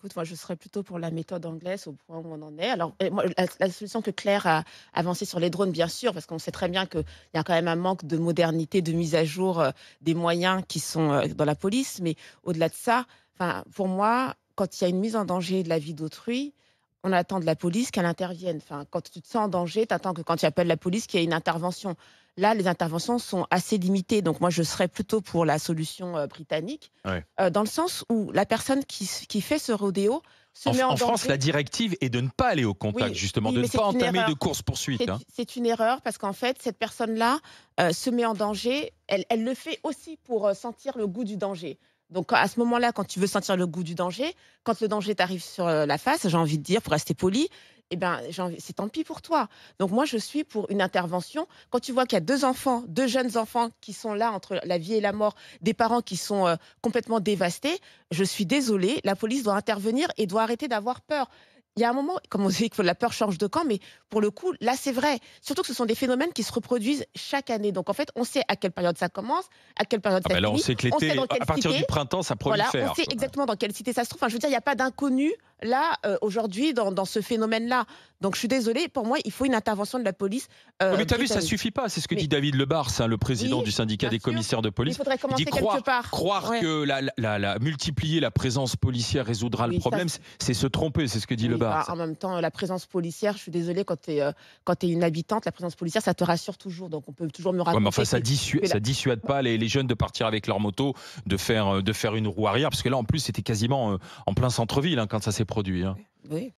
écoute, moi, je serais plutôt pour la méthode anglaise au point où on en est. Alors, la, solution que Claire a avancée sur les drones, bien sûr, parce qu'on sait très bien qu'il y a quand même un manque de modernité, de mise à jour euh, des moyens qui sont euh, dans la police. Mais au-delà de ça, pour moi, quand il y a une mise en danger de la vie d'autrui, on attend de la police qu'elle intervienne. Enfin, quand tu te sens en danger, tu attends que quand tu appelles la police, qu'il y ait une intervention. Là, les interventions sont assez limitées. Donc, moi, je serais plutôt pour la solution euh, britannique, euh, dans le sens où la personne qui, fait ce rodéo se met en, en France, la directive est de ne pas aller au contact, justement, de ne pas entamer de course-poursuite. Hein. C'est une erreur parce qu'en fait, cette personne-là euh, se met en danger. elle le fait aussi pour sentir le goût du danger. Donc à ce moment-là, quand tu veux sentir le goût du danger, quand le danger t'arrive sur euh, la face, j'ai envie de dire, pour rester poli, eh ben, c'est tant pis pour toi. Donc moi, je suis pour une intervention. Quand tu vois qu'il y a deux enfants, deux jeunes enfants qui sont là entre la vie et la mort, des parents qui sont euh, complètement dévastés, je suis désolée, la police doit intervenir et doit arrêter d'avoir peur il y a un moment, comme on dit que la peur change de camp, mais pour le coup, là, c'est vrai. Surtout que ce sont des phénomènes qui se reproduisent chaque année. Donc, en fait, on sait à quelle période ça commence, à quelle période ah ça ben là, on sait que l'été, à partir du printemps, ça prolifère. Voilà, on sait exactement dans quelle cité ça se trouve. je veux dire, il n'y a pas d'inconnu là euh, aujourd'hui dans, ce phénomène-là. Donc je suis désolée, pour moi, il faut une intervention de la police. Euh, mais tu as vu, ça suffit pas. C'est ce que dit David Lebars, le président du syndicat des commissaires de police. Il faudrait commencer dit, croire, Croire que la, multiplier la présence policière résoudra le problème, c'est se tromper, c'est ce que dit Lebar. Bah, en même temps, la présence policière, je suis désolée, quand tu es, es, une habitante, la présence policière, ça te rassure toujours. Donc on peut toujours me rassurer. mais enfin, ça, ne ça dissuade pas les, jeunes de partir avec leur moto, de faire, euh, de faire une roue arrière, parce que là, en plus, c'était quasiment en plein centre-ville hein, quand ça s'est produire. Hein.